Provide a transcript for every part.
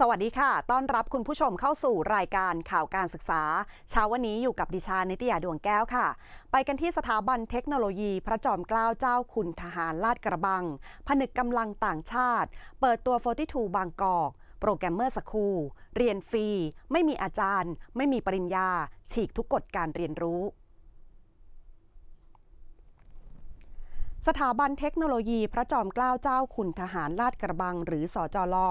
สวัสดีค่ะ ต้อนรับคุณผู้ชมเข้าสู่รายการข่าวการศึกษา เช้าวันนี้อยู่กับดิฉันนิตยาดวงแก้วค่ะ ไปกันที่สถาบันเทคโนโลยีพระจอมเกล้าเจ้าคุณทหารลาดกระบัง ผนึกกำลังต่างชาติ เปิดตัว 42 บางกอก โปรแกรมเมอร์สคูลเรียนฟรี ไม่มีอาจารย์ ไม่มีปริญญา ฉีกทุกกฎการเรียนรู้ สถาบันเทคโนโลยีพระจอมเกล้าเจ้า คุณทหารลาดกระบัง หรือสอจอลอ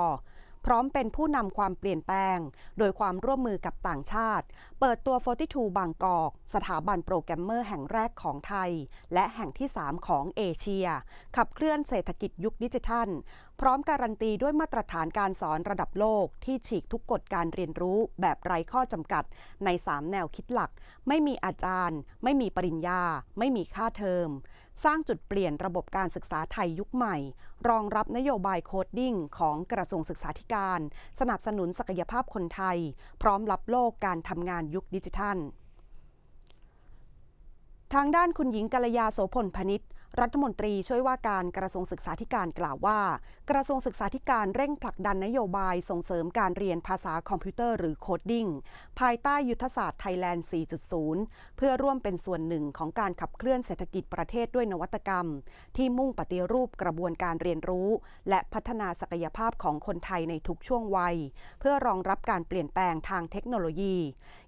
พร้อมเป็นผู้นำความเปลี่ยนแปลง โดยความร่วมมือกับต่างชาติ เปิดตัว 42 บางกอก สถาบันโปรแกรมเมอร์แห่งแรกของไทย และแห่งที่ 3 ของเอเชีย ขับเคลื่อนเศรษฐกิจยุคดิจิทัลพร้อมการันตีด้วยมาตรฐานการสอนระดับโลกที่ฉีกทุกกฎการเรียนรู้แบบไร้ข้อจำกัดใน3แนวคิดหลัก ไม่มีอาจารย์ ไม่มีปริญญา ไม่มีค่าเทอม สร้างจุดเปลี่ยนระบบการศึกษาไทยยุคใหม่ รองรับนโยบายโคดดิ้งของกระทรวงศึกษาธิการ สนับสนุนศักยภาพคนไทย พร้อมรับโลกการทำงานยุคดิจิทัล ทางด้านคุณหญิงกัลยาโสพลพนิษฐ์รัฐมนตรีช่วยว่าการกระทรวงศึกษาธิการกล่าวว่า กระทรวงศึกษาธิการเร่งผลักดันนโยบายส่งเสริมการเรียนภาษาคอมพิวเตอร์หรือโคดดิ้งภายใต้ยุทธศาสตร์ไทยแลนด์ 4.0 เพื่อร่วมเป็นส่วนหนึ่งของการขับเคลื่อนเศรษฐกิจประเทศด้วยนวัตกรรม ที่มุ่งปฏิรูปกระบวนการเรียนรู้ และพัฒนาศักยภาพของคนไทยในทุกช่วงวัยเพื่อรองรับการเปลี่ยนแปลงทางเทคโนโลยี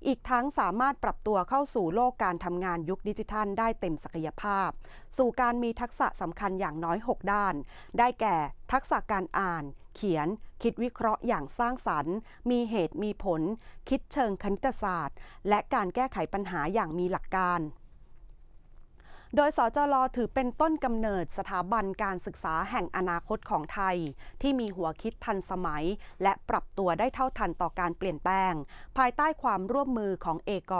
อีกทั้งสามารถปรับตัวเข้าสู่โลกการทำงานยุคดิจิทัล ได้เต็มศักยภาพ สู่การมีทักษะสำคัญอย่างน้อย 6 ด้าน ได้แก่ทักษะการอ่าน เขียน คิดวิเคราะห์อย่างสร้างสรรค์ มีเหตุมีผล คิดเชิงคณิตศาสตร์ และการแก้ไขปัญหาอย่างมีหลักการโดยสจลถือเป็นต้นกำเนิดสถาบันการศึกษาแห่งอนาคตของไทย ที่มีหัวคิดทันสมัย และปรับตัวได้เท่าทันต่อการเปลี่ยนแปลง ภายใต้ความร่วมมือของเอกอ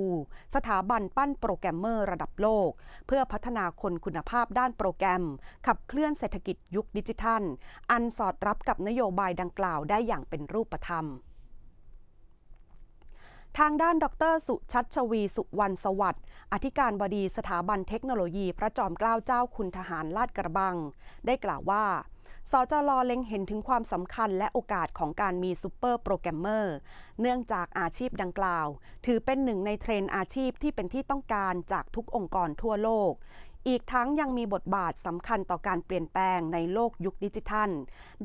42สถาบันปั้นโปรแกรมเมอร์ระดับโลก เพื่อพัฒนาคนคุณภาพด้านโปรแกรม ขับเคลื่อนเศรษฐกิจยุคดิจิทัล อันสอดรับกับนโยบายดังกล่าวได้อย่างเป็นรูปธรรมทางด้านดรสุชัชวีสุวรรณสวัสดิ์อธิการบดีสถาบันเทคโนโลยีพระจอมเกล้าเจ้าคุณทหารลาดกระบัง ได้กล่าวว่าสจลเล็งเห็นถึงความสำคัญและโอกาสของการมีซูเปอร์โปรแกรมเมอร์เนื่องจากอาชีพดังกล่าว ถือเป็นหนึ่งในเทรนอาชีพที่เป็นที่ต้องการจากทุกองค์กรทั่วโลก อีกทั้งยังมีบทบาทสำคัญต่อการเปลี่ยนแปลงในโลกยุคดิจิทัล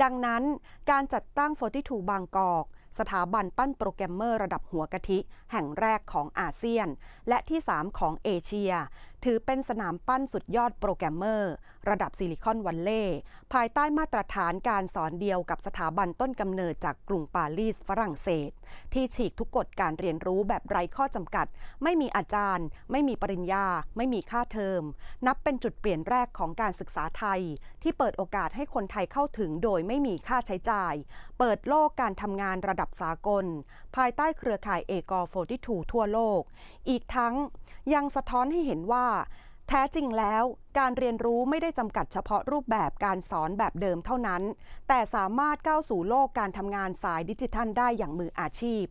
ดังนั้นการจัดตั้ง42บางกอกสถาบันปั้นโปรแกรมเมอร์ระดับหัวกะทิ แห่งแรกของอาเซียน และที่ 3 ของเอเชียถือเป็นสนามปั้นสุดยอดโปรแกรมเมอร์ ระดับซิลิคอนวันเล่ภายใต้มาตรฐานการสอนเดียวกับสถาบันต้นกำเนิดจากกรุงปารีสฝรั่งเศส ที่ฉีกทุกกฎการเรียนรู้แบบไร้ข้อจำกัด ไม่มีอาจารย์ ไม่มีปริญญา ไม่มีค่าเทอม นับเป็นจุดเปลี่ยนแรกของการศึกษาไทย ที่เปิดโอกาสให้คนไทยเข้าถึงโดยไม่มีค่าใช้จ่าย เปิดโลกการทำงานระดับสากล ภายใต้เครือข่ายเอกอ42ทั่วโลก อีกทั้ง ยังสะท้อนให้เห็นว่าแท้จริงแล้วการเรียนรู้ไม่ได้จำกัดเฉพาะรูปแบบการสอนแบบเดิมเท่านั้น แต่สามารถก้าวสู่โลกการทำงานสายดิจิทัลได้อย่างมืออาชีพ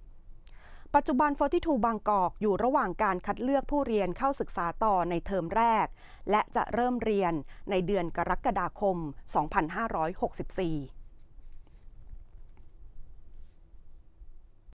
ปัจจุบัน 42 บางกอกอยู่ระหว่างการคัดเลือกผู้เรียนเข้าศึกษาต่อในเทอมแรก และจะเริ่มเรียนในเดือนกรกฎาคม 2564